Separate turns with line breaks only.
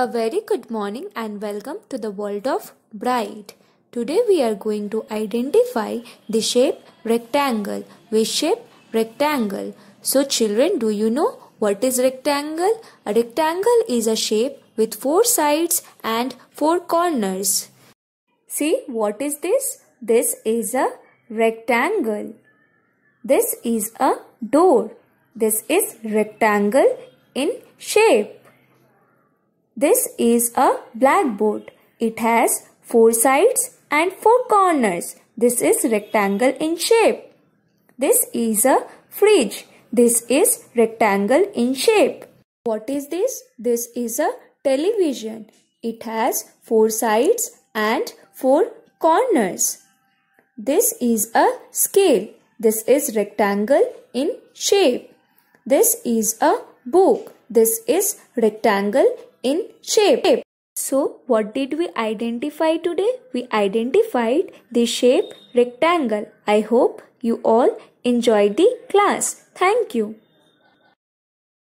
A very good morning and welcome to the world of bride. Today we are going to identify the shape rectangle. We shape? Rectangle. So children, do you know what is rectangle? A rectangle is a shape with four sides and four corners. See, what is this? This is a rectangle. This is a door. This is rectangle in shape. This is a blackboard. It has four sides and four corners. This is rectangle in shape. This is a fridge. This is rectangle in shape. What is this? This is a television. It has four sides and four corners. This is a scale. This is rectangle in shape. This is a book. This is rectangle in shape. So what did we identify today? We identified the shape rectangle. I hope you all enjoyed the class. Thank you.